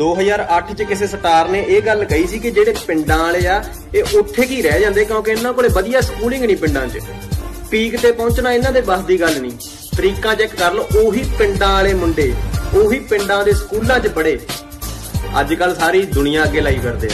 2008 ਚ ਕਿਸੇ ਸਟਾਰ ਨੇ ਇਹ ਗੱਲ ਕਹੀ ਸੀ ਕਿ ਜਿਹੜੇ ਪਿੰਡਾਂ ਵਾਲੇ ਆ ਇਹ ਉੱਥੇ ਕੀ ਰਹਿ ਜਾਂਦੇ ਕਿਉਂਕਿ ਇਹਨਾਂ ਕੋਲੇ ਵਧੀਆ ਸਕੂਲਿੰਗ ਨਹੀਂ ਪਿੰਡਾਂ 'ਚ ਪੀਕ ਤੇ ਪਹੁੰਚਣਾ ਇਹਨਾਂ ਦੇ ਬਸ ਦੀ ਗੱਲ ਨਹੀਂ ਤਰੀਕਾ ਚੈੱਕ ਕਰ ਲਓ ਉਹੀ ਪਿੰਡਾਂ ਵਾਲੇ ਮੁੰਡੇ ਉਹੀ ਪਿੰਡਾਂ ਦੇ ਸਕੂਲਾਂ 'ਚ ਪੜ੍ਹੇ ਅੱਜ ਕੱਲ ਸਾਰੀ ਦੁਨੀਆ ਅੱਗੇ ਲਾਈ ਫਿਰਦੇ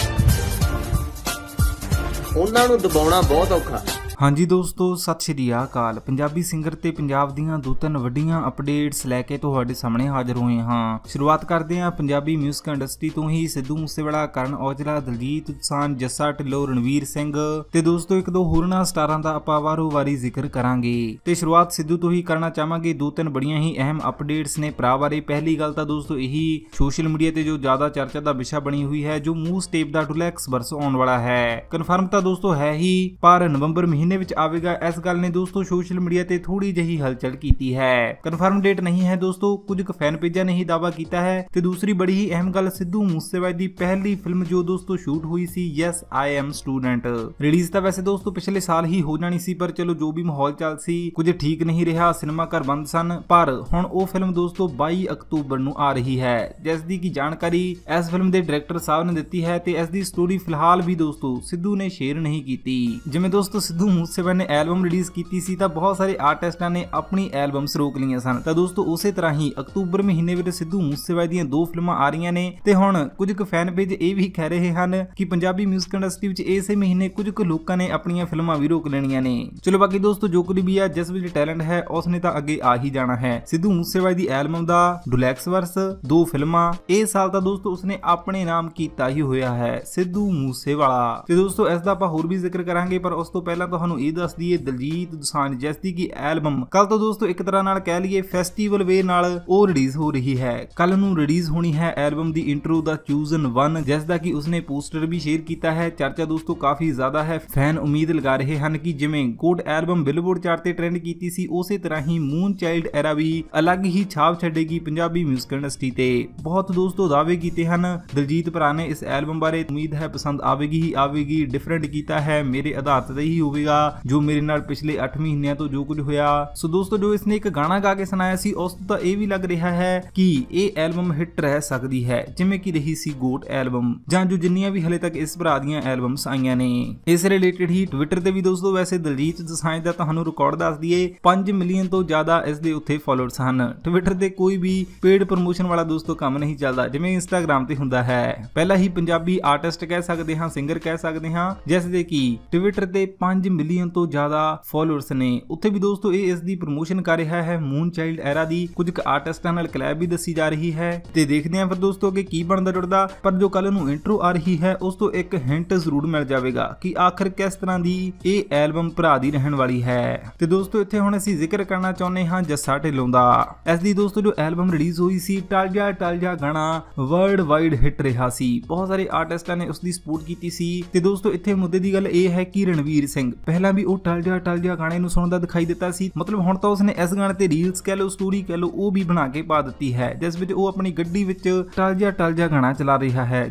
ਉਹਨਾਂ ਨੂੰ ਦਬਾਉਣਾ ਬਹੁਤ ਔਖਾ ਹਾਂਜੀ ਦੋਸਤੋ ਸਤਿ ਸ਼੍ਰੀ ਅਕਾਲ ਪੰਜਾਬੀ ਸਿੰਗਰ ਤੇ ਪੰਜਾਬ ਦੀਆਂ ਦੋ ਤਿੰਨ ਵੱਡੀਆਂ ਅਪਡੇਟਸ ਲੈ ਕੇ ਤੁਹਾਡੇ ਸਾਹਮਣੇ ਹਾਜ਼ਰ ਹੋਏ ਹਾਂ ਸ਼ੁਰੂਆਤ ਕਰਦੇ ਹਾਂ ਪੰਜਾਬੀ 뮤직 ਇੰਡਸਟਰੀ ਤੋਂ ਹੀ ਸਿੱਧੂ ਮੂਸੇਵਾਲਾ ਕਰਨ ਔਜਲਾ ਦਲਜੀਤ ਦੁਸਾਂਝ ਜੱਸਾ ਢਿੱਲੋਂ ਰਣਵੀਰ ਸਿੰਘ ਤੇ ਦੋਸਤੋ ਇੱਕ ਦੋ ਹੋਰਨਾਂ ਸਟਾਰਾਂ ਦਾ ਆਪਾਂ ਵਾਰੋ-ਵਾਰੀ ਜ਼ਿਕਰ ਕਰਾਂਗੇ ਤੇ ਸ਼ੁਰੂਆਤ ਸਿੱਧੂ ਤੋਂ ਹੀ ਕਰਨਾ ਚਾਹਾਂਗੇ ਦੋ ਤਿੰਨ ਬੜੀਆਂ ਹੀ ਅਹਿਮ ਅਪਡੇਟਸ ਨੇ ਭਰਾ ਬਾਰੇ ਪਹਿਲੀ ਗੱਲ ਤਾਂ ਦੋਸਤੋ ਇਹੀ ਸੋਸ਼ਲ ਮੀਡੀਆ ਤੇ ਜੋ ਜ਼ਿਆਦਾ ਚਰਚਾ ਦਾ ਵਿਸ਼ਾ ਬਣੀ ਹੋਈ ਹੈ ਜੋ ਮੂਸ ਟੇਪ ਦਾ ਡੁਲੈਕਸ ਵਰਸ ਆਉਣ ਵਾਲਾ ਹੈ ਕਨਫਰਮ ਤਾਂ ਦੋਸਤੋ ਹੈ ਹੀ ਪਰ ਨਵੰਬਰ ਮਹੀਨੇ ਮਹੀਨੇ ਵਿੱਚ ਆਵੇਗਾ ਇਸ ਗੱਲ ਨੇ ਦੋਸਤੋ ਸੋਸ਼ਲ ਮੀਡੀਆ ਤੇ ਥੋੜੀ ਜਹੀ ਹਲਚਲ ਕੀਤੀ ਹੈ ਕਨਫਰਮ ਡੇਟ ਨਹੀਂ ਹੈ ਦੋਸਤੋ ਕੁਝ ਕੁ ਫੈਨ ਪੇਜਾਂ ਨੇ ਹੀ ਦਾਵਾ ਕੀਤਾ ਹੈ ਤੇ ਦੂਸਰੀ ਬੜੀ ਹੀ ਅਹਿਮ ਗੱਲ ਸਿੱਧੂ ਮੂਸੇਵਾਲੇ ਦੀ ਪਹਿਲੀ ਫਿਲਮ ਜੋ ਦੋਸਤੋ ਸ਼ੂਟ ਹੋਈ ਸੀ yes I am student release ਤਾਂ ਵੈਸੇ ਦੋਸਤੋ ਪਿਛਲੇ ਸਾਲ ਹੀ ਹੋ ਜਾਣੀ ਸੀ ਪਰ ਚਲੋ ਜੋ ਵੀ ਮਾਹੌਲ ਚੱਲ ਸੀ ਕੁਝ ਠੀਕ ਨਹੀਂ ਰਿਹਾ ਸਿਨੇਮਾ ਘਰ ਬੰਦ ਸਨ ਪਰ ਹੁਣ ਉਹ ਫਿਲਮ ਦੋਸਤੋ 22 ਅਕਤੂਬਰ ਨੂੰ ਆ ਰਹੀ ਹੈ ਜਿਸ ਦੀ ਕੀ ਜਾਣਕਾਰੀ ਇਸ ਫਿਲਮ ਦੇ ਡਾਇਰੈਕਟਰ ਸਾਹਿਬ ਨੇ ਦਿੱਤੀ ਹੈ ਤੇ ਇਸ ਦੀ ਸਟੋਰੀ ਫਿਲਹਾਲ ਵੀ ਦੋਸਤੋ ਸਿੱਧੂ ਨੇ ਸ਼ੇਅਰ ਨਹੀਂ ਕੀਤੀ ਜਿਵੇਂ ਦੋਸਤੋ ਸਿੱਧੂ ਮੂਸੇਵਨ ਨੇ ਐਲਬਮ ਰਿਲੀਜ਼ ਕੀਤੀ ਸੀ ਤਾਂ ਬਹੁਤ ਸਾਰੇ ਆਰਟਿਸਟਾਂ ਨੇ ਆਪਣੀ ਐਲਬਮਸ ਰੋਕ ਲਈਆਂ ਸਨ ਤਾਂ ਦੋਸਤੋ ਉਸੇ ਤਰ੍ਹਾਂ ਹੀ ਅਕਤੂਬਰ ਮਹੀਨੇ ਵਿੱਚ ਸਿੱਧੂ ਮੂਸੇਵਾਲੇ ਦੀਆਂ ਦੋ ਫਿਲਮਾਂ ਆ ਰਹੀਆਂ ਨੇ ਤੇ ਹੁਣ ਕੁਝ ਕੁ ਫੈਨ ਪੇਜ ਇਹ ਵੀ ਕਹਿ ਰਹੇ ਹਨ ਕਿ ਪੰਜਾਬੀ 뮤직 ਇੰਡਸਟਰੀ ਵਿੱਚ ਇਸੇ ਮਹੀਨੇ ਕੁਝ ਕੁ ਲੋਕਾਂ ਨੇ ਆਪਣੀਆਂ ਫਿਲਮਾਂ ਵੀ ਰੋਕ ਲੈਣੀਆਂ ਨੇ ਚਲੋ ਬਾਕੀ ਦੋਸਤੋ ਜੋ ਕੁਝ ਵੀ ਆ ਜਿਸ ਵਿੱਚ ਟੈਲੈਂਟ ਹੈ ਉਸ ਨੇ ਤਾਂ ਅੱਗੇ ਆ ਹੀ ਜਾਣਾ ਹੈ ਸਿੱਧੂ ਮੂਸੇਵਾਲੇ ਦੀ ਐਲਬਮ ਦਾ ਡੁਲੈਕਸ ਵਰਸ ਦੋ ਫਿਲਮਾਂ ਇਹ ਸਾਲ ਤਾਂ ਦੋਸਤੋ ਉਸਨੇ ਆਪਣੇ ਨਾਮ ਕੀਤਾ ਹੀ ਹੋਇਆ ਹੈ ਸਿੱਧੂ ਮੂਸੇਵਾਲਾ ਤੇ ਦੋਸਤੋ ਇਸ ਦਾ ਆਪਾਂ ਹੋਰ ਵੀ ਜ਼ਿਕਰ ਕਰਾਂਗੇ ਪਰ ਉਸ ਤੋਂ ਪਹਿਲਾਂ ਤੁਹਾਨੂੰ ਤੁਹਾਨੂੰ ਇਹ ਦੱਸ ਦਈਏ ਦਲਜੀਤ ਦੁਸਾਂਝ ਜਿਸ ਦੀ ਐਲਬਮ ਕੱਲ ਤੋਂ ਦੋਸਤੋ ਇੱਕ ਤਰ੍ਹਾਂ ਨਾਲ ਕਹਿ ਲਈਏ ਫੈਸਟੀਵਲ ਵੇ ਨਾਲ ਉਹ ਰਿਲੀਜ਼ ਹੋ ਰਹੀ ਹੈ ਕੱਲ ਨੂੰ ਰਿਲੀਜ਼ ਹੋਣੀ ਹੈ ਐਲਬਮ ਦੀ ਇੰਟਰੋ ਦਾ ਚੂਜ਼ਨ 1 ਜਿਸ ਦਾ ਕਿ ਉਸਨੇ ਪੋਸਟਰ ਵੀ ਸ਼ੇਅਰ ਕੀਤਾ ਹੈ ਚਰਚਾ ਦੋਸਤੋ ਕਾਫੀ ਜ਼ਿਆਦਾ ਹੈ ਫੈਨ ਉਮੀਦ ਲਗਾ ਰਹੇ ਹਨ ਕਿ ਜਿਵੇਂ ਗੁੱਡ ਐਲਬਮ ਬਿਲਬੋਰਡ ਚਾਰਟ ਤੇ ਟ੍ਰੈਂਡ ਕੀਤੀ ਸੀ ਉਸੇ ਤਰ੍ਹਾਂ ਹੀ ਮੂਨ ਚਾਈਲਡ ਐਰਾ ਵੀ ਅਲੱਗ ਹੀ ਛਾਪ ਛੱਡੇਗੀ ਪੰਜਾਬੀ 뮤직 ਇੰਡਸਟਰੀ ਤੇ ਬਹੁਤ ਦੋਸਤੋ ਦਾਅਵੇ ਕੀਤੇ ਹਨ ਦਲਜੀਤ ਭਰਾ ਨੇ ਇਸ ਐਲਬਮ ਬਾਰੇ ਉਮੀਦ ਹੈ ਪਸੰਦ ਆਵੇਗੀ ਹੀ ਆਵੇਗੀ ਡਿਫਰੈਂਟ ਕੀਤਾ ਹੈ ਮੇਰੇ ਆਧਾਰ ਤੇ ਹੀ ਹੋਵੇਗਾ ਜੋ ਮੇਰੇ ਨਾਲ ਪਿਛਲੇ 8 ਮਹੀਨਿਆਂ ਤੋਂ ਜੋ ਕੁਝ ਹੋਇਆ ਸੋ ਦੋਸਤੋ ਜੋ ਇਸਨੇ ਇੱਕ ਗਾਣਾ ਗਾ ਕੇ ਸੁਣਾਇਆ ਸੀ ਉਸ ਤੋਂ ਤਾਂ ਇਹ ਵੀ ਲੱਗ ਰਿਹਾ ਹੈ ਕਿ ਇਹ ਐਲਬਮ ਹਿੱਟ ਰਹਿ ਸਕਦੀ ਹੈ ਜਿਵੇਂ ਕਿ ਰਹੀ ਸੀ ਗੋਟ ਐਲਬਮ ਜਾਂ ਜੋ ਜਿੰਨੀਆਂ ਵੀ ਹਲੇ ਤੱਕ ਇਸ ਭਰਾ ਦੀਆਂ ਐਲਬਮਸ ਆਈਆਂ ਨੇ ਇਸ ਰਿਲੇਟਡ ਹੀ ਟਵਿੱਟਰ ਤੇ ਵੀ ਦੋਸਤੋ ਵੈਸੇ ਦਲਜੀਤ ਦਸਾਂਜ ਦਾ ਤੁਹਾਨੂੰ ਰਿਕਾਰਡ ਦੱਸ ਦਈਏ 5 ਮਿਲੀਅਨ ਤੋਂ ਜ਼ਿਆਦਾ ਇਸ ਦੇ ਉੱਤੇ ਫਾਲੋਅਰਸ ਹਨ ਟਵਿੱਟਰ ਤੇ ਕੋਈ ਵੀ ਪੇਡ ਪ੍ਰੋਮੋਸ਼ਨ ਵਾਲਾ ਦੋਸਤੋ ਕੰਮ ਨਹੀਂ ਚੱਲਦਾ ਜਿਵੇਂ ਇੰਸਟਾਗ੍ਰam ਤੇ ਹੁੰਦਾ ਹੈ ਪਹਿਲਾਂ ਹੀ ਪੰਜਾਬੀ ਆਰਟਿਸਟ ਕਹਿ ਸਕਦੇ ਹਾਂ ਸਿੰਗਰ ਕਹਿ ਸਕਦੇ ਹਾਂ ਜਿਸ ਦੇ ਕੀ ਟਵਿੱਟਰ ਤੇ 5 ਮਿਲੀਅਨ ਤੋਂ ਜ਼ਿਆਦਾ ਫਾਲੋਅਰਸ ਨੇ ਉੱਥੇ ਵੀ ਦੋਸਤੋ ਇਹ ਇਸ ਦੀ ਪ੍ਰੋਮੋਸ਼ਨ ਕਰ ਰਿਹਾ ਹੈ ਮੂਨ ਚਾਈਲਡ ਐਰਾ ਦੀ ਕੁਝ ਕੁ ਆਰਟਿਸਟਾਂ ਨਾਲ ਕਲੈਬ ਵੀ ਦੱਸੀ ਜਾ ਰਹੀ ਹੈ ਤੇ ਦੇਖਦੇ ਹਾਂ ਫਿਰ ਦੋਸਤੋ ਕਿ ਕੀ ਬਣਦਾ ਜੁੜਦਾ ਪਰ ਜੋ ਕੱਲ ਨੂੰ ਇੰਟਰੋ ਆ ਰਹੀ ਹੈ ਉਸ ਤੋਂ ਇੱਕ ਹਿੰਟ ਜ਼ਰੂਰ ਮਿਲ ਜਾਵੇਗਾ ਕਿ ਆਖਰ ਕਿਸ ਤਰ੍ਹਾਂ ਦੀ ਇਹ ਐਲਬਮ ਭਰਾ ਦੀ ਰਹਿਣ ਵਾਲੀ ਹੈ ਤੇ ਦੋਸਤੋ ਇੱਥੇ ਹੁਣ ਅਸੀਂ ਜ਼ਿਕਰ ਕਰਨਾ ਚਾਹੁੰਦੇ ਹਾਂ ਜੱਸਾ ਢਿੱਲੋਂ ਦਾ ਇਸ ਦੀ ਦੋਸਤੋ ਜੋ ਐਲਬਮ ਰਿਲੀਜ਼ ਹੋਈ ਸੀ ਜਾ ਟਲ ਜਾ ਗਾਣਾ ਵਰਲਡ ਵਾਈਡ ਹਿੱਟ ਰਿਹਾ ਸੀ ਬਹੁਤ ਸਾਰੇ ਆਰਟਿਸਟਾਂ ਨੇ ਉਸ ਦੀ ਸਪੋਰਟ ਕੀਤੀ ਸੀ ਤੇ ਦੋਸਤੋ ਇੱਥੇ ਮੁੱਦੇ ਦੀ ਗੱਲ ਇਹ ਹੈ ਕਿ ਰਣਵੀਰ ਸਿੰਘ ਪਹਿਲਾਂ ਵੀ ਉਹ ਟਲ ਜਾ ਗਾਣੇ ਨੂੰ ਸੁਣਦਾ ਦਿਖਾਈ ਦਿੱਤਾ ਸੀ ਮਤਲਬ ਹੁਣ ਤਾਂ ਉਸਨੇ ਇਸ ਗਾਣੇ ਤੇ ਰੀਲਸ ਕਹਿ ਲਓ ਸਟੋਰੀ ਕਹਿ ਲਓ ਉਹ ਵੀ ਬਣਾ ਕੇ ਪਾ ਦਿੱਤੀ ਹੈ ਜਿਸ ਵਿੱਚ ਉਹ ਆਪਣੀ ਗੱਡੀ ਵਿੱਚ ਟਲ ਟਲ ਜਾ ਗਾਣਾ ਚਲਾ ਰਿਹਾ ਹੈ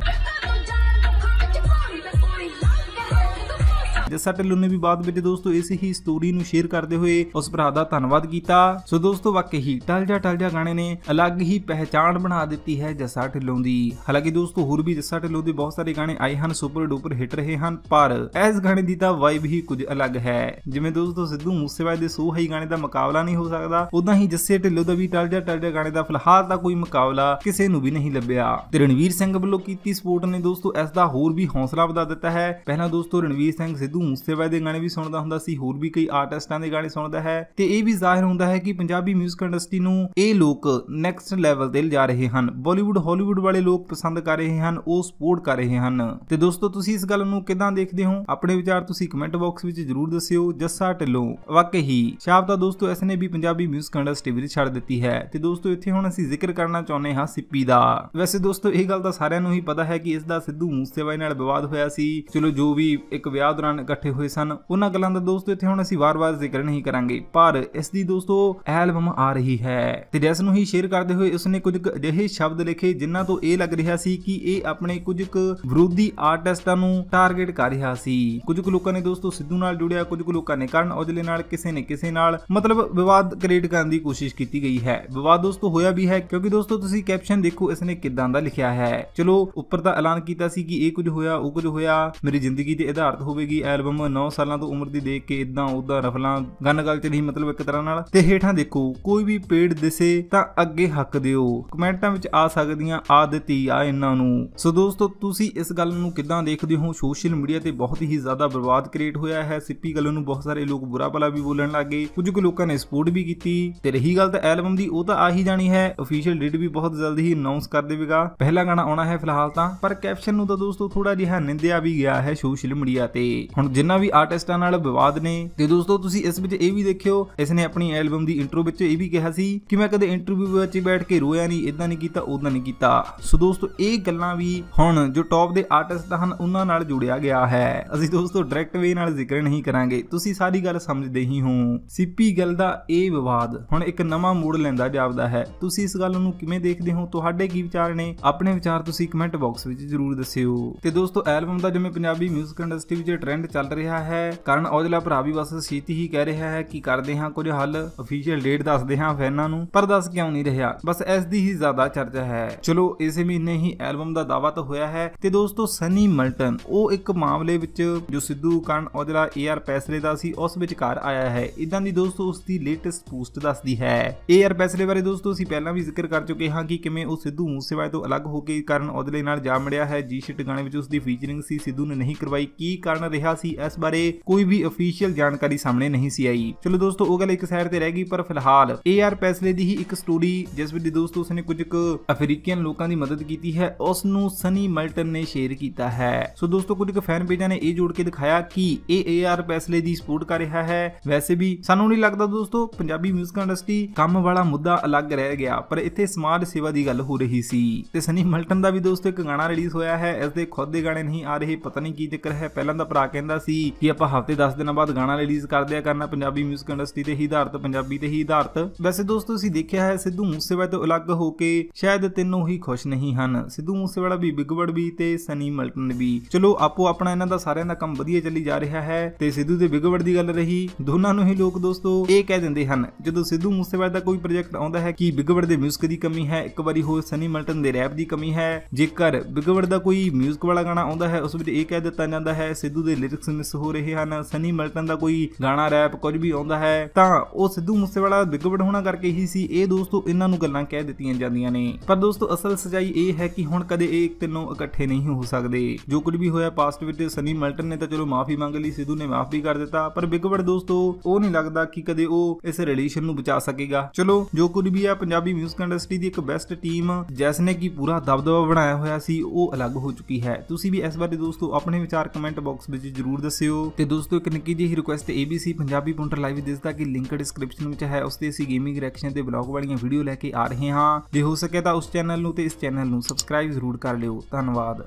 ਜੱਸਾ ਢਿੱਲੋਂ ਨੇ ਵੀ ਬਾਅਦ ਵਿੱਚ ਦੋਸਤੋ ਇਸ ਹੀ ਸਟੋਰੀ ਨੂੰ ਸ਼ੇਅਰ ਕਰਦੇ ਹੋਏ ਉਸ ਭਰਾ ਦਾ ਧੰਨਵਾਦ ਕੀਤਾ ਸੋ ਦੋਸਤੋ ਵਾਕਈ ਹੀ ਟਲ ਜਾ ਟਲ ਜਾ ਗਾਣੇ ਨੇ ਅਲੱਗ ਹੀ ਪਹਿਚਾਣ ਬਣਾ ਦਿੱਤੀ ਹੈ ਜੱਸਾ ਢਿੱਲੋਂ ਦੀ ਹਾਲਾਂਕਿ ਦੋਸਤੋ ਹੋਰ ਵੀ ਜੱਸਾ ਢਿੱਲੋਂ ਦੇ ਬਹੁਤ ਸਾਰੇ ਗਾਣੇ ਆਏ ਹਨ ਸੁਪਰ ਡੂਪਰ ਹਿੱਟ ਰਹੇ ਹਨ ਪਰ ਇਸ ਗਾਣੇ ਦੀ ਤਾਂ ਵਾਈਬ ਹੀ ਕੁਝ ਅਲੱਗ ਹੈ ਜਿਵੇਂ ਦੋਸਤੋ ਸਿੱਧੂ ਮੂਸੇਵਾਲੇ ਦੇ ਹੀ ਗਾਣੇ ਦਾ ਮੁਕਾਬਲਾ ਨਹੀਂ ਹੋ ਸਕਦਾ ਉਦਾਂ ਹੀ ਜੱਸੇ ਢਿੱਲੋਂ ਦਾ ਵੀ ਟਲ ਜਾ ਟਲ ਜਾ ਗਾਣੇ ਦਾ ਫਿਲਹਾਲ ਤਾਂ ਕੋਈ ਮੁਕਾਬਲਾ ਕਿਸੇ ਨੂੰ ਵੀ ਨਹੀਂ ਲੱਭਿਆ ਤੇ ਰਣਵੀਰ ਸਿੰਘ ਵੱਲੋਂ ਕੀਤੀ ਸਪੋਰਟ ਨੇ ਦੋਸਤੋ ਇਸ ਦਾ ਹੋਰ ਵੀ ਹੌਸਲਾ ਵਧਾ ਦਿੱਤਾ ਹੈ ਪਹਿਲਾਂ ਦੋਸਤੋ ਰਣਵੀਰ ਸਿੰਘ ਸਿੱਧੂ ਸਿੱਧੂ ਮੂਸੇਵਾਲੇ ਦੇ ਗਾਣੇ ਵੀ ਸੁਣਦਾ ਹੁੰਦਾ ਸੀ ਹੋਰ ਵੀ ਕਈ ਆਰਟਿਸਟਾਂ ਦੇ ਗਾਣੇ ਸੁਣਦਾ ਹੈ ਤੇ ਇਹ ਵੀ ਜ਼ਾਹਿਰ ਹੁੰਦਾ ਹੈ ਕਿ ਪੰਜਾਬੀ 뮤직 ਇੰਡਸਟਰੀ ਨੂੰ ਇਹ ਲੋਕ ਨੈਕਸਟ ਲੈਵਲ ਤੇ ਲਿਜਾ ਰਹੇ ਹਨ ਬਾਲੀਵੁੱਡ ਹਾਲੀਵੁੱਡ ਵਾਲੇ ਲੋਕ ਪਸੰਦ ਕਰ ਰਹੇ ਹਨ ਉਹ ਸਪੋਰਟ ਕਰ ਰਹੇ ਹਨ ਤੇ ਦੋਸਤੋ ਤੁਸੀਂ ਇਸ ਗੱਲ ਨੂੰ ਕਿਦਾਂ ਦੇਖਦੇ ਹੋ ਆਪਣੇ ਵਿਚਾਰ ਤੁਸੀਂ ਕਮੈਂਟ ਬਾਕਸ ਵਿੱਚ ਜਰੂਰ ਦੱਸਿਓ ਜੱਸਾ ਢਿੱਲੋ ਵਾਕਈ ਸ਼ਾਬ ਦਾ ਦੋਸਤੋ ਇਸ ਨੇ ਵੀ ਪੰਜਾਬੀ 뮤직 ਇੰਡਸਟਰੀ ਵਿੱਚ ਛੱਡ ਦਿੱਤੀ ਹੈ ਤੇ ਦੋਸਤੋ ਇੱਥੇ ਹੁਣ ਅਸੀਂ ਜ਼ਿਕਰ ਕਰਨਾ ਚਾਹੁੰਦੇ ਹਾਂ ਸਿੱਪੀ ਦਾ ਵੈਸੇ ਦੋਸਤੋ ਇਹ ਗੱਲ ਤਾਂ ਸਾਰਿਆਂ ਨੂੰ ਹੀ ਪਤਾ ਹੈ ਕਿ ਇਸ ਦਾ ਸਿੱਧੂ ਮੂਸੇਵਾਲੇ ਨਾਲ ਵਿਵਾਦ ਹੋਇਆ ਸੀ ਚਲੋ ਜੋ ਵੀ ਇੱਕ ਵਿਆਹ ਦੌਰਾਨ ਇਕੱਠੇ ਹੋਏ ਸਨ ਉਹਨਾਂ ਗੱਲਾਂ ਦਾ ਦੋਸਤੋ ਇੱਥੇ ਹੁਣ ਅਸੀਂ ਵਾਰ-ਵਾਰ ਜ਼ਿਕਰ ਨਹੀਂ ਕਰਾਂਗੇ ਪਰ ਇਸ ਦੀ ਦੋਸਤੋ ਐਲਬਮ ਆ ਰਹੀ ਹੈ ਤੇ ਜੈਸ ਨੂੰ ਹੀ ਸ਼ੇਅਰ ਕਰਦੇ ਹੋਏ ਉਸਨੇ ਕੁਝ ਅਜਿਹੇ ਸ਼ਬਦ ਲਿਖੇ ਜਿਨ੍ਹਾਂ ਤੋਂ ਇਹ ਲੱਗ ਰਿਹਾ ਸੀ ਕਿ ਇਹ ਆਪਣੇ ਕੁਝ ਕੁ ਵਿਰੋਧੀ ਆਰਟਿਸਟਾਂ ਨੂੰ ਟਾਰਗੇਟ ਕਰ ਰਿਹਾ ਸੀ ਕੁਝ ਕੁ ਲੋਕਾਂ ਨੇ ਦੋਸਤੋ ਸਿੱਧੂ ਨਾਲ ਜੁੜਿਆ ਕੁਝ ਕੁ ਲੋਕਾਂ ਨੇ ਕਰਨ ਔਜਲੇ ਨਾਲ ਕਿਸੇ ਨੇ ਕਿਸੇ ਨਾਲ ਮਤਲਬ ਵਿਵਾਦ ਕ੍ਰੀਏਟ ਕਰਨ ਦੀ ਕੋਸ਼ਿਸ਼ ਕੀਤੀ ਗਈ ਹੈ ਵਿਵਾਦ ਦੋਸਤੋ ਹੋਇਆ ਵੀ ਹੈ ਕਿਉਂਕਿ ਦੋਸਤੋ ਤੁਸੀਂ ਕੈਪਸ਼ਨ ਦੇਖੋ ਇਸਨੇ ਕਿਦਾਂ ਦਾ ਲਿਖਿਆ ਹੈ ਚਲੋ ਉੱਪਰ ਤਾਂ ਐਲਾਨ ਕੀਤਾ ਸੀ ਕਿ ਇਹ ਕੁਝ ਹੋਇਆ ਉਹ ਕੁਝ ਹੋਇਆ ਮੇਰੀ ਜ਼ਿੰਦਗੀ ਤੇ ਆਧਾਰਿਤ ਹੋਵੇਗੀ ਐਲਬਮ 9 ਸਾਲਾਂ ਤੋਂ ਉਮਰ ਦੀ ਦੇਖ ਕੇ ਇਦਾਂ ਉਹਦਾ ਰਫਲਾਂ ਗਨ ਗੱਲ ਚਲੀ ਮਤਲਬ ਇੱਕ ਤਰ੍ਹਾਂ ਨਾਲ ਤੇ ਹੇਠਾਂ ਦੇਖੋ ਕੋਈ ਵੀ ਪੇੜ ਦਿਸੇ ਤਾਂ ਅੱਗੇ ਹੱਕ ਦਿਓ ਕਮੈਂਟਾਂ ਵਿੱਚ ਆ ਸਕਦੀਆਂ ਆਦਤੀ ਆ ਇਹਨਾਂ ਨੂੰ ਸੋ ਦੋਸਤੋ ਤੁਸੀਂ ਇਸ ਗੱਲ ਨੂੰ ਕਿੱਦਾਂ ਦੇਖਦੇ ਹੋ ਸੋਸ਼ਲ ਮੀਡੀਆ ਤੇ ਬਹੁਤ ਹੀ ਜ਼ਿਆਦਾ ਬਰਬਾਦ ਕ੍ਰੀਏਟ ਹੋਇਆ ਹੈ ਸਿੱਪੀ ਗੱਲ ਨੂੰ ਬਹੁਤ ਸਾਰੇ ਲੋਕ ਬੁਰਾ ਭਲਾ ਵੀ ਬੋਲਣ ਲੱਗੇ ਕੁਝ ਕੁ ਲੋਕਾਂ ਨੇ ਸਪੋਰਟ ਵੀ ਕੀਤੀ ਤੇ ਰਹੀ ਗੱਲ ਤਾਂ ਐਲਬਮ ਦੀ ਉਹ ਤਾਂ ਆ ਹੀ ਜਾਣੀ ਹੈ ਅਫੀਸ਼ੀਅਲ ਡੇਟ ਵੀ ਬਹੁਤ ਜਲਦੀ ਹੀ ਅਨਾਉਂਸ ਕਰ ਦੇਵੇਗਾ ਪਹਿਲਾ ਗਾਣਾ ਆਉਣਾ ਹੈ ਫਿਲਹਾਲ ਤਾਂ ਪਰ ਕੈਪਸ਼ਨ ਨੂੰ ਤਾਂ ਦੋਸਤੋ ਥੋੜਾ ਜਿਹਾ ਨਿੰਦਿਆ ਵੀ ਗਿਆ ਹੈ ਸੋਸ਼ਲ ਮੀਡੀਆ ਤੇ ਹੁਣ ਜਿੰਨਾ ਵੀ ਆਰਟਿਸਟਾਂ ਨਾਲ ਵਿਵਾਦ ਨੇ ਤੇ ਦੋਸਤੋ ਤੁਸੀਂ ਇਸ ਵਿੱਚ ਇਹ ਵੀ ਦੇਖਿਓ ਇਸ ਨੇ ਆਪਣੀ ਐਲਬਮ ਦੀ ਇੰਟਰੋ ਵਿੱਚ ਇਹ ਵੀ ਕਿਹਾ ਸੀ ਕਿ ਮੈਂ ਕਦੇ ਇੰਟਰਵਿਊ ਵਿੱਚ ਬੈਠ ਕੇ ਰੋਇਆ ਨਹੀਂ ਇਦਾਂ ਨਹੀਂ ਕੀਤਾ ਉਦਾਂ ਨਹੀਂ ਕੀਤਾ ਸੋ ਦੋਸਤੋ ਇਹ ਗੱਲਾਂ ਵੀ ਹੁਣ ਜੋ ਟੌਪ ਦੇ ਆਰਟਿਸਟ ਹਨ ਉਹਨਾਂ ਨਾਲ ਜੁੜਿਆ ਗਿਆ ਹੈ ਅਸੀਂ ਦੋਸਤੋ ਡਾਇਰੈਕਟ ਵੇ ਨਾਲ ਜ਼ਿਕਰ ਨਹੀਂ ਕਰਾਂਗੇ ਤੁਸੀਂ ਸਾਰੀ ਗੱਲ ਸਮਝਦੇ ਹੀ ਹੋ ਸੀਪੀ ਗੱਲ ਦਾ ਇਹ ਵਿਵਾਦ ਹੁਣ ਇੱਕ ਨਵਾਂ ਮੋੜ ਲੈਂਦਾ ਜਾਪਦਾ ਹੈ ਤੁਸੀਂ ਇਸ ਗੱਲ ਨੂੰ ਕਿਵੇਂ ਦੇਖਦੇ ਹੋ ਤੁਹਾਡੇ ਕੀ ਵਿਚਾਰ ਨੇ ਆਪਣੇ ਵਿਚਾਰ ਤੁਸੀਂ ਕਮੈਂਟ ਬਾਕਸ ਵਿੱਚ ਜ਼ਰੂਰ ਦੱਸਿਓ ਤੇ ਦੋਸਤੋ ਐਲਬਮ ਦਾ ਜਿਵੇਂ ਪੰਜਾਬੀ 뮤직 ਇੰਡਸਟਰੀ ਵਿੱਚ ਟ੍ਰੈਂਡ ਚੱਲ ਰਿਹਾ ਹੈ ਕਰਨ ਔਜਲਾ ਭਰਾ ਵੀ ਬਸ ਸੀਤੀ ਹੀ ਕਹਿ ਰਿਹਾ ਹੈ ਕਿ ਕਰਦੇ ਹਾਂ ਕੁਝ ਹੱਲ ਅਫੀਸ਼ੀਅਲ ਡੇਟ ਦੱਸਦੇ ਹਾਂ ਫੈਨਾਂ ਨੂੰ ਪਰ ਦੱਸ ਕਿਉਂ ਨਹੀਂ ਰਿਹਾ ਬਸ ਇਸ ਦੀ ਹੀ ਜ਼ਿਆਦਾ ਚਰਚਾ ਹੈ ਚਲੋ ਇਸੇ ਮਹੀਨੇ ਹੀ ਐਲਬਮ ਦਾ ਦਾਵਾ ਤਾਂ ਹੋਇਆ ਹੈ ਤੇ ਦੋਸਤੋ ਸਨੀ ਮਲਟਨ ਉਹ ਇੱਕ ਮਾਮਲੇ ਵਿੱਚ ਜੋ ਸਿੱਧੂ ਕਰਨ ਔਜਲਾ ਏਆਰ ਪੈਸਲੇ ਦਾ ਸੀ ਉਸ ਵਿੱਚ ਕਾਰ ਆਇਆ ਹੈ ਇਦਾਂ ਦੀ ਦੋਸਤੋ ਉਸ ਦੀ ਲੇਟੈਸਟ ਪੋਸਟ ਦੱਸਦੀ ਹੈ ਏਆਰ ਪੈਸਲੇ ਬਾਰੇ ਦੋਸਤੋ ਅਸੀਂ ਪਹਿਲਾਂ ਵੀ ਜ਼ਿਕਰ ਕਰ ਚੁੱਕੇ ਹਾਂ ਕਿ ਕਿਵੇਂ ਉਹ ਸਿੱਧੂ ਮੂਸੇਵਾਲੇ ਤੋਂ ਅਲੱਗ ਹੋ ਕੇ ਕਰਨ ਔਜਲੇ ਨਾਲ ਜਾ ਮੜਿਆ ਹੈ ਜੀ ਸ਼ਿਟ ਗਾਣੇ ਵਿੱਚ ਉਸ ਦੀ ਫੀਚਰਿੰਗ ਸੀ ਸਿੱਧੂ ਨੇ ਨਹੀਂ ਕਰਵਾਈ ਕੀ ਕਾਰਨ ਰਿਹਾ ਸੀ ਇਸ ਬਾਰੇ ਕੋਈ ਵੀ ਅਫੀਸ਼ੀਅਲ ਜਾਣਕਾਰੀ ਸਾਹਮਣੇ ਨਹੀਂ ਸੀ ਆਈ ਚਲੋ ਦੋਸਤੋ ਉਹ ਗੱਲ ਇੱਕ ਸਾਈਡ ਤੇ ਰਹਿ ਗਈ ਪਰ ਫਿਲਹਾਲ ਏਆਰ ਪੈਸਲੇ ਦੀ ਹੀ ਇੱਕ ਸਟੋਰੀ ਜਿਸ ਵਿੱਚ ਦੋਸਤੋ ਉਸਨੇ ਕੁਝ ਕੁ ਅਫਰੀਕਨ ਲੋਕਾਂ ਦੀ ਮਦਦ ਕੀਤੀ ਹੈ ਉਸ ਨੂੰ ਸਨੀ ਮਲਟਨ ਨੇ ਸ਼ੇਅਰ ਕੀਤਾ ਹੈ ਸੋ ਦੋਸਤੋ ਕੁਝ ਕੁ ਫੈਨ ਪੇਜਾਂ ਨੇ ਇਹ ਜੋੜ ਕੇ ਦਿਖਾਇਆ ਕਿ ਇਹ ਏਆਰ ਪੈਸਲੇ ਦੀ ਸਪੋਰਟ ਕਰ ਰਿਹਾ ਹੈ ਵੈਸੇ ਵੀ ਸਾਨੂੰ ਨਹੀਂ ਲੱਗਦਾ ਦੋਸਤੋ ਪੰਜਾਬੀ 뮤직 ਇੰਡਸਟਰੀ ਕੰਮ ਵਾਲਾ ਮੁੱਦਾ ਅਲੱਗ ਰਹਿ ਗਿਆ ਪਰ ਇੱਥੇ ਸਮਾਜ ਸੇਵਾ ਦੀ ਗੱਲ ਹੋ ਰਹੀ ਸੀ ਤੇ ਸਨੀ ਮਲਟਨ ਦਾ ਵੀ ਦੋਸਤੋ ਇੱਕ ਗਾਣਾ ਰਿਲੀਜ਼ ਹੋਇਆ ਹੈ ਇਸ ਦੇ ਖੁਦ ਦੇ ਗਾਣੇ ਨਹੀਂ ਆ ਰਹੇ ਪਤਾ ਨਹੀਂ ਕੀ ਜ਼ਿਕਰ ਹੈ ਪਹਿਲਾਂ ਦਾ ਭਰਾ ਕਹਿੰਦਾ ਕਹਿੰਦਾ ਸੀ ਕਿ ਆਪਾਂ ਹਫਤੇ 10 ਦਿਨਾਂ ਬਾਅਦ ਗਾਣਾ ਰਿਲੀਜ਼ ਕਰ ਦਿਆ ਕਰਨਾ ਪੰਜਾਬੀ 뮤직 ਇੰਡਸਟਰੀ ਤੇ ਹੀ ਆਧਾਰਿਤ ਪੰਜਾਬੀ ਤੇ ਹੀ ਆਧਾਰਿਤ ਵੈਸੇ ਦੋਸਤੋ ਤੁਸੀਂ ਦੇਖਿਆ ਹੈ ਸਿੱਧੂ ਮੂਸੇਵਾਲੇ ਤੋਂ ਅਲੱਗ ਹੋ ਕੇ ਸ਼ਾਇਦ ਤਿੰਨੋਂ ਹੀ ਖੁਸ਼ ਨਹੀਂ ਹਨ ਸਿੱਧੂ ਮੂਸੇਵਾਲਾ ਵੀ ਬਿਗ ਬੜ ਵੀ ਤੇ ਸਨੀ ਮਲਟਨ ਵੀ ਚਲੋ ਆਪੋ ਆਪਣਾ ਇਹਨਾਂ ਦਾ ਸਾਰਿਆਂ ਦਾ ਕੰਮ ਵਧੀਆ ਚੱਲੀ ਜਾ ਰਿਹਾ ਹੈ ਤੇ ਸਿੱਧੂ ਦੇ ਬਿਗ ਬੜ ਦੀ ਗੱਲ ਰਹੀ ਦੋਨਾਂ ਨੂੰ ਹੀ ਲੋਕ ਦੋਸਤੋ ਇਹ ਕਹਿ ਦਿੰਦੇ ਹਨ ਜਦੋਂ ਸਿੱਧੂ ਮੂਸੇਵਾਲੇ ਦਾ ਕੋਈ ਪ੍ਰੋਜੈਕਟ ਆਉਂਦਾ ਹੈ ਕਿ ਬਿਗ ਬੜ ਦੇ 뮤직 ਦੀ ਕਮੀ ਹੈ ਇੱਕ ਵਾਰੀ ਹੋਰ ਸਨੀ ਮਲਟਨ ਦੇ ਰੈਪ ਦੀ ਕਮੀ ਹੈ ਜੇਕਰ ਬਿਗ ਬੜ ਦਾ ਕੋਈ 뮤직 ਵਾਲਾ ਗਾਣਾ ਆਉਂਦਾ ਹੈ ਉਸ ਵਿੱਚ ਇਹ ਕਹਿ ਦਿੱਤਾ ਜਾਂਦਾ ਹੈ ਸਿੱਧੂ ਦੇ ਲਿਰਿਕ ਲਿਰਿਕਸ ਮਿਸ ਹੋ ਰਹੇ ਹਨ ਸਨੀ ਮਿਲਟਨ ਦਾ ਕੋਈ ਗਾਣਾ ਰੈਪ ਕੁਝ ਵੀ ਆਉਂਦਾ ਹੈ ਤਾਂ ਉਹ ਸਿੱਧੂ ਮੂਸੇਵਾਲਾ ਬਿਗਵੜ ਹੋਣਾ ਕਰਕੇ ਹੀ ਸੀ ਇਹ ਦੋਸਤੋ ਇਹਨਾਂ ਨੂੰ ਗੱਲਾਂ ਕਹਿ ਦਿੱਤੀਆਂ ਜਾਂਦੀਆਂ ਨੇ ਪਰ ਦੋਸਤੋ ਅਸਲ ਸਜਾਈ ਇਹ ਹੈ ਕਿ ਹੁਣ ਕਦੇ ਇਹ ਤਿੰਨੋਂ ਇਕੱਠੇ ਨਹੀਂ ਹੋ ਸਕਦੇ ਜੋ ਕੁਝ ਵੀ ਹੋਇਆ ਪਾਸਟ ਵਿੱਚ ਸਨੀ ਮਿਲਟਨ ਨੇ ਤਾਂ ਚਲੋ ਮਾਫੀ ਮੰਗ ਲਈ ਸਿੱਧੂ ਨੇ ਮਾਫੀ ਕਰ ਦਿੱਤਾ ਪਰ ਬਿਗਵੜ ਦੋਸਤੋ ਉਹ ਨਹੀਂ ਲੱਗਦਾ ਕਿ ਕਦੇ ਉਹ ਇਸ ਰਿਲੇਸ਼ਨ ਨੂੰ ਬਚਾ ਸਕੇਗਾ ਚਲੋ ਜੋ ਕੁਝ ਵੀ ਆ ਪੰਜਾਬੀ 뮤직 ਇੰਡਸਟਰੀ ਦੀ ਇੱਕ ਬੈਸਟ ਟੀਮ ਜਿਸ ਨੇ ਕੀ ਪੂਰਾ ਦਬਦਬਾ ਬਣਾਇਆ ਹੋਇਆ ਸੀ ਉਹ ਅਲੱਗ ਹੋ ਚੁੱਕੀ ਹੈ ਤੁਸੀਂ ਵੀ ਇਸ ਬਾਰੇ ਦੋਸਤੋ ਆਪਣੇ ਵਿਚਾਰ ਕਮੈਂਟ ਬਾਕਸ ਵਿੱਚ ਜ਼ਰੂਰ ਜਰੂਰ ਦੱਸਿਓ ਤੇ ਦੋਸਤੋ ਇੱਕ ਨਿੱਕੀ ਜਿਹੀ request ABC Punjabi punter live ਜਿਸ ਕਿ ਲਿੰਕ ਡਿਸਕ੍ਰਿਪਸ਼ਨ ਵਿੱਚ ਹੈ ਉਸ ਤੇ ਅਸੀਂ ਗੇਮਿੰਗ ਰਿਐਕਸ਼ਨ ਤੇ ਬਲੌਗ ਵਾਲੀਆਂ ਵੀਡੀਓ ਲੈ ਕੇ ਆ ਰਹੇ ਹਾਂ ਜੇ ਹੋ ਸਕੇ ਤਾਂ ਉਸ ਚੈਨਲ ਨੂੰ ਤੇ ਇਸ ਚੈਨਲ ਨੂੰ ਸਬਸਕ੍ਰਾਈਬ ਜ਼ਰੂਰ ਕਰ ਲਿਓ ਧੰਨਵਾਦ